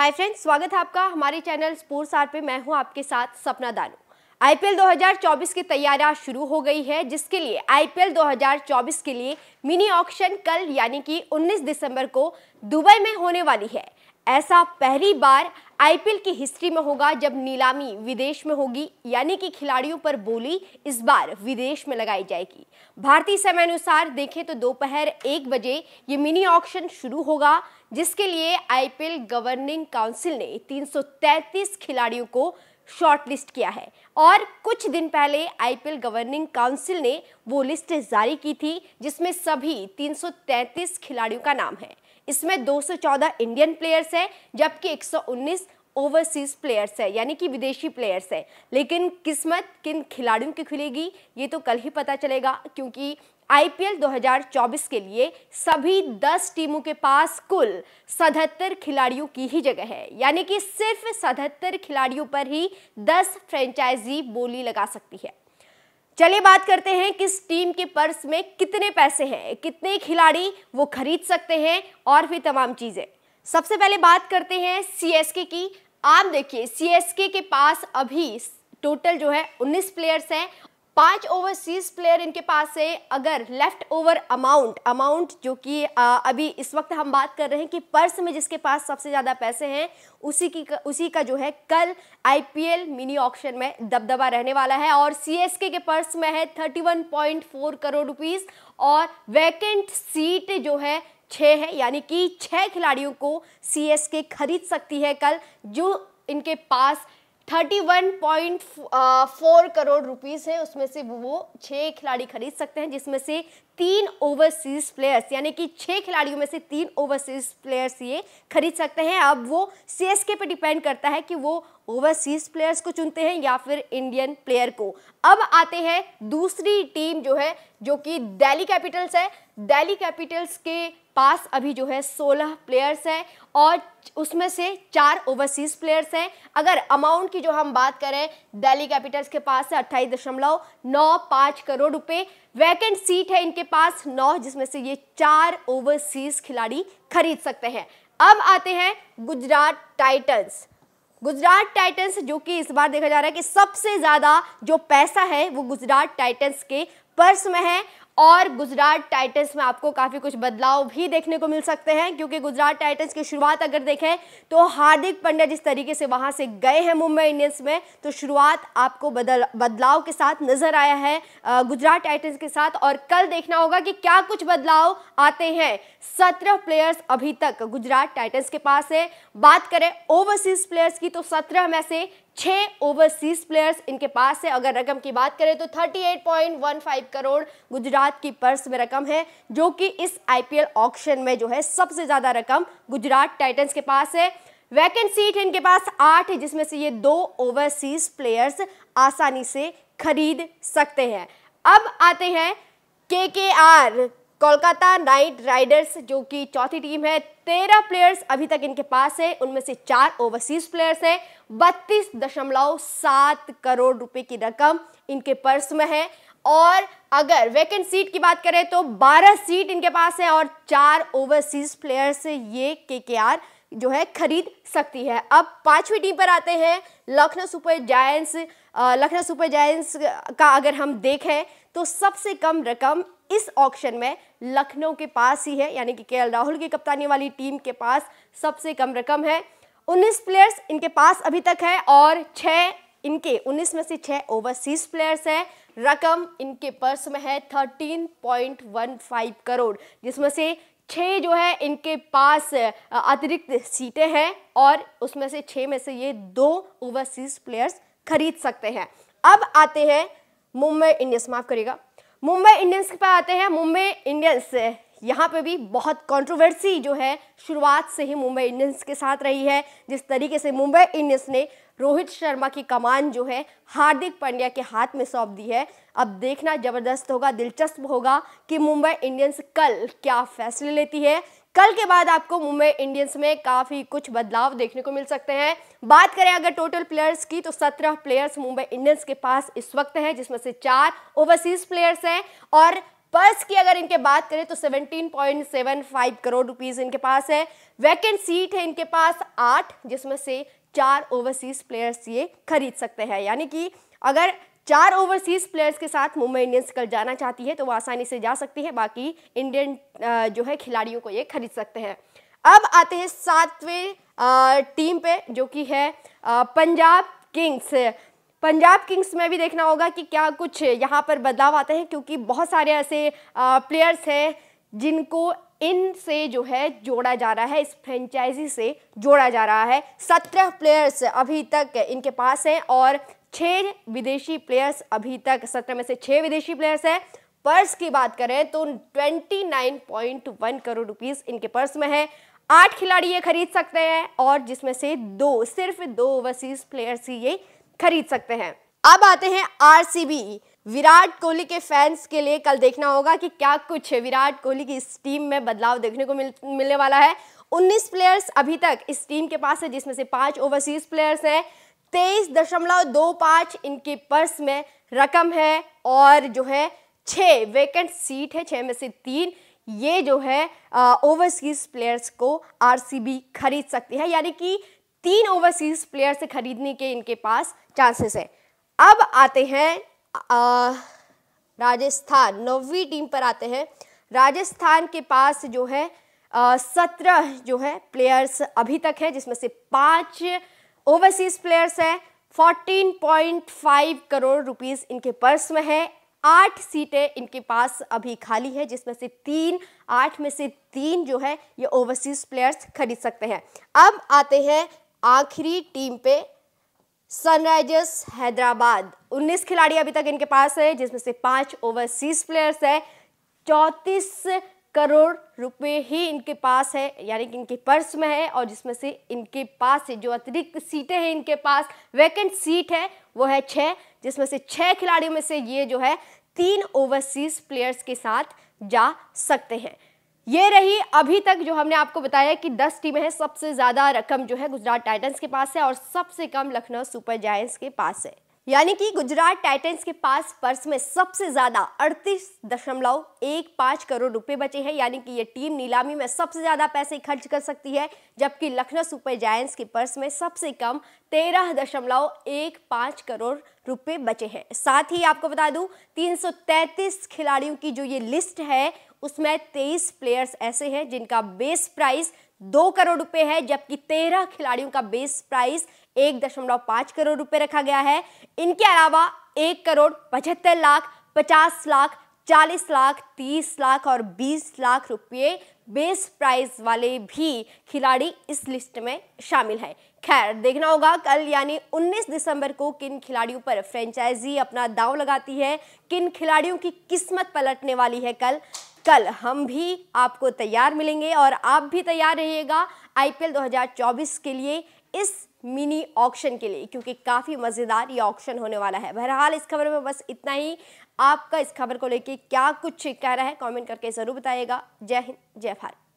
hi friends स्वागत है आपका हमारे चैनल स्पोर्ट्स आर पे मैं हूं आपके साथ सपना दानू आईपीएल 2024 की तैयारियां शुरू हो गई है जिसके लिए आईपीएल 2024 के लिए मिनी ऑक्शन कल यानी कि 19 दिसंबर को दुबई में होने वाली है ऐसा पहली बार आईपीएल की हिस्ट्री में होगा जब नीलामी विदेश में होगी यानी कि खिलाड़ियों पर बोली इस बार विदेश में लगाई जाएगी भारतीय समय अनुसार देखें तो दोपहर एक बजे ये मिनी ऑक्शन शुरू होगा जिसके लिए आईपीएल गवर्निंग काउंसिल ने 333 खिलाड़ियों को शॉर्टलिस्ट किया है और कुछ दिन पहले आईपीएल गवर्निंग काउंसिल ने वो लिस्ट जारी की थी जिसमें सभी 333 खिलाड़ियों का नाम है इसमें 214 इंडियन प्लेयर्स हैं जबकि 119 ओवरसीज प्लेयर्स है यानी कि विदेशी प्लेयर्स है लेकिन किस्मत किन खिलाड़ियों की खुलेगी ये तो कल ही पता चलेगा क्योंकि आईपीएल 2024 के लिए सभी 10 टीमों के पास कुल 77 खिलाड़ियों की ही जगह है यानी कि सिर्फ 77 खिलाड़ियों पर ही 10 फ्रेंचाइजी बोली लगा सकती है चलिए बात करते हैं किस टीम के पर्स में कितने पैसे हैं कितने खिलाड़ी वो खरीद सकते हैं और भी तमाम चीज़ें सबसे पहले बात करते हैं सीएसके की आप देखिए सीएसके के पास अभी टोटल जो है 19 प्लेयर्स हैं पांच ओवरसीज प्लेयर इनके पास है अगर लेफ्ट ओवर अमाउंट अमाउंट जो कि अभी इस वक्त हम बात कर रहे हैं कि पर्स में जिसके पास सबसे ज़्यादा पैसे हैं उसी की उसी का जो है कल आईपीएल मिनी ऑक्शन में दबदबा रहने वाला है और सीएसके के पर्स में है 31.4 करोड़ रुपीस और वैकेंट सीट जो है छः है यानी कि छः खिलाड़ियों को सी खरीद सकती है कल जो इनके पास 31.4 करोड़ रुपीस है उसमें से वो छः खिलाड़ी खरीद सकते हैं जिसमें से तीन ओवरसीज प्लेयर्स यानी कि छः खिलाड़ियों में से तीन ओवरसीज प्लेयर्स ये खरीद सकते हैं अब वो सीएसके पे डिपेंड करता है कि वो ओवरसीज प्लेयर्स को चुनते हैं या फिर इंडियन प्लेयर को अब आते हैं दूसरी टीम जो है जो कि दिल्ली कैपिटल्स है दिल्ली कैपिटल्स के पास अभी जो है सोलह प्लेयर्स हैं और उसमें से चार ओवरसीज प्लेयर्स हैं अगर अमाउंट की जो हम बात करें दिल्ली कैपिटल्स के पास है अट्ठाईस दशमलव नौ पाँच करोड़ रुपए वैकेंट सीट है इनके पास नौ जिसमें से ये चार ओवरसीज खिलाड़ी खरीद सकते हैं अब आते हैं गुजरात टाइटन्स गुजरात टाइटन्स जो कि इस बार देखा जा रहा है कि सबसे ज़्यादा जो पैसा है वो गुजरात टाइटन्स के पर्स में है और गुजरात टाइटंस में आपको काफ़ी कुछ बदलाव भी देखने को मिल सकते हैं क्योंकि गुजरात टाइटंस की शुरुआत अगर देखें तो हार्दिक पंड्या जिस तरीके से वहां से गए हैं मुंबई इंडियंस में तो शुरुआत आपको बदल बदलाव के साथ नज़र आया है गुजरात टाइटंस के साथ और कल देखना होगा कि क्या कुछ बदलाव आते हैं सत्रह प्लेयर्स अभी तक गुजरात टाइटन्स के पास है बात करें ओवरसीज प्लेयर्स की तो सत्रह में से छः ओवरसीज प्लेयर्स इनके पास है अगर रकम की बात करें तो 38.15 करोड़ गुजरात की पर्स में रकम है जो कि इस आईपीएल ऑक्शन में जो है सबसे ज़्यादा रकम गुजरात टाइटंस के पास है वैकेंट सीट इनके पास आठ है जिसमें से ये दो ओवरसीज प्लेयर्स आसानी से खरीद सकते हैं अब आते हैं के के आर कोलकाता नाइट राइडर्स जो कि चौथी टीम है तेरह प्लेयर्स अभी तक इनके पास है उनमें से चार ओवरसीज प्लेयर्स हैं बत्तीस दशमलव सात करोड़ रुपए की रकम इनके पर्स में है और अगर वैकेंट सीट की बात करें तो 12 सीट इनके पास है और चार ओवरसीज प्लेयर्स ये के के आर जो है खरीद सकती है अब पांचवी टीम पर आते हैं Lucknow Super Giants Lucknow Super Giants का अगर हम देखें तो सबसे कम रकम इस ऑक्शन में लखनऊ के पास ही है यानी कि के राहुल की कप्तानी वाली टीम के पास सबसे कम रकम है 19 प्लेयर्स इनके पास अभी तक है और छः इनके 19 में से छः ओवरसीज प्लेयर्स हैं रकम इनके पर्स में है 13.15 करोड़ जिसमें से छः जो है इनके पास अतिरिक्त सीटें हैं और उसमें से छः में से ये दो ओवरसीज प्लेयर्स खरीद सकते हैं अब आते हैं मुंबई इंडियंस माफ करिएगा मुंबई इंडियंस के पे आते हैं मुंबई इंडियंस यहाँ पे भी बहुत कंट्रोवर्सी जो है शुरुआत से ही मुंबई इंडियंस के साथ रही है जिस तरीके से मुंबई इंडियंस ने रोहित शर्मा की कमान जो है हार्दिक पांड्या के हाथ में सौंप दी है अब देखना ज़बरदस्त होगा दिलचस्प होगा कि मुंबई इंडियंस कल क्या फैसले लेती है कल के बाद आपको मुंबई इंडियंस में काफ़ी कुछ बदलाव देखने को मिल सकते हैं बात करें अगर टोटल प्लेयर्स की तो सत्रह प्लेयर्स मुंबई इंडियंस के पास इस वक्त हैं जिसमें से चार ओवरसीज प्लेयर्स हैं और पर्स की अगर इनके बात करें तो 17.75 करोड़ रुपीस इनके पास है वैकेंट सीट है इनके पास आठ जिसमें से चार ओवरसीज प्लेयर्स ये खरीद सकते हैं यानी कि अगर चार ओवरसीज प्लेयर्स के साथ मुंबई इंडियंस कल जाना चाहती है तो वो आसानी से जा सकती है बाकी इंडियन जो है खिलाड़ियों को ये खरीद सकते हैं अब आते हैं सातवें टीम पे जो कि है पंजाब किंग्स पंजाब किंग्स में भी देखना होगा कि क्या कुछ यहाँ पर बदलाव आते हैं क्योंकि बहुत सारे ऐसे प्लेयर्स हैं जिनको इन से जो है जोड़ा जा रहा है इस फ्रेंचाइजी से जोड़ा जा रहा है सत्रह प्लेयर्स अभी तक इनके पास हैं और छह विदेशी प्लेयर्स अभी तक सत्रह में से छह विदेशी प्लेयर्स है पर्स की बात करें तो 29.1 करोड़ रुपीस इनके पर्स में है आठ खिलाड़ी ये खरीद सकते हैं और जिसमें से दो सिर्फ दो ओवरसीज प्लेयर्स ही ये खरीद सकते हैं अब आते हैं आरसीबी विराट कोहली के फैंस के लिए कल देखना होगा कि क्या कुछ विराट कोहली की इस टीम में बदलाव देखने को मिल, मिलने वाला है 19 प्लेयर्स अभी तक इस टीम के पास है जिसमें से पांच ओवरसीज प्लेयर्स हैं तेईस दशमलव दो पाँच इनके पर्स में रकम है और जो है छः वेकेंट सीट है छः में से तीन ये जो है ओवरसीज प्लेयर्स को आरसीबी खरीद सकती है यानी कि तीन ओवरसीज प्लेयर्स खरीदने के इनके पास चांसेस है अब आते हैं राजस्थान नौवीं टीम पर आते हैं राजस्थान के पास जो है सत्रह जो है प्लेयर्स अभी तक है जिसमें से पाँच ओवरसीज प्लेयर्स हैं 14.5 करोड़ रुपीस इनके पर्स में है आठ सीटें इनके पास अभी खाली है जिसमें से तीन आठ में से तीन जो है ये ओवरसीज प्लेयर्स खरीद सकते हैं अब आते हैं आखिरी टीम पे सनराइजर्स हैदराबाद 19 खिलाड़ी अभी तक इनके पास है जिसमें से पांच ओवरसीज प्लेयर्स है चौंतीस करोड़ रुपए ही इनके पास है यानी कि इनके पर्स में है और जिसमें से इनके पास से जो अतिरिक्त सीटें हैं इनके पास वैकेंट सीट है वो है छः जिसमें से छः खिलाड़ियों में से ये जो है तीन ओवरसीज प्लेयर्स के साथ जा सकते हैं ये रही अभी तक जो हमने आपको बताया कि 10 टीमें हैं सबसे ज़्यादा रकम जो है गुजरात टाइटंस के पास है और सबसे कम लखनऊ सुपर जायंट्स के पास है यानी कि गुजरात टाइटंस के पास पर्स में सबसे ज्यादा अड़तीस दशमलव एक पांच करोड़ रुपए बचे हैं यानी कि ये टीम नीलामी में सबसे ज्यादा पैसे खर्च कर सकती है जबकि लखनऊ सुपर जायंट्स के पर्स में सबसे कम तेरह दशमलव एक पांच करोड़ रुपए बचे हैं साथ ही आपको बता दूं तैतीस खिलाड़ियों की जो ये लिस्ट है उसमें तेईस प्लेयर्स ऐसे हैं जिनका बेस प्राइस दो करोड़ रुपए है जबकि तेरह खिलाड़ियों का बेस प्राइस एक दशमलव पांच करोड़ रुपए रखा गया है इनके अलावा एक करोड़ पचहत्तर लाख पचास लाख चालीस लाख तीस लाख और बीस लाख रुपये बेस प्राइस वाले भी खिलाड़ी इस लिस्ट में शामिल है खैर देखना होगा कल यानी 19 दिसंबर को किन खिलाड़ियों पर फ्रेंचाइजी अपना दाव लगाती है किन खिलाड़ियों की किस्मत पलटने वाली है कल कल हम भी आपको तैयार मिलेंगे और आप भी तैयार रहिएगा आईपीएल 2024 के लिए इस मिनी ऑक्शन के लिए क्योंकि काफ़ी मज़ेदार ये ऑक्शन होने वाला है बहरहाल इस खबर में बस इतना ही आपका इस खबर को लेके क्या कुछ कह रहा है कमेंट करके ज़रूर बताइएगा जय हिंद जय भारत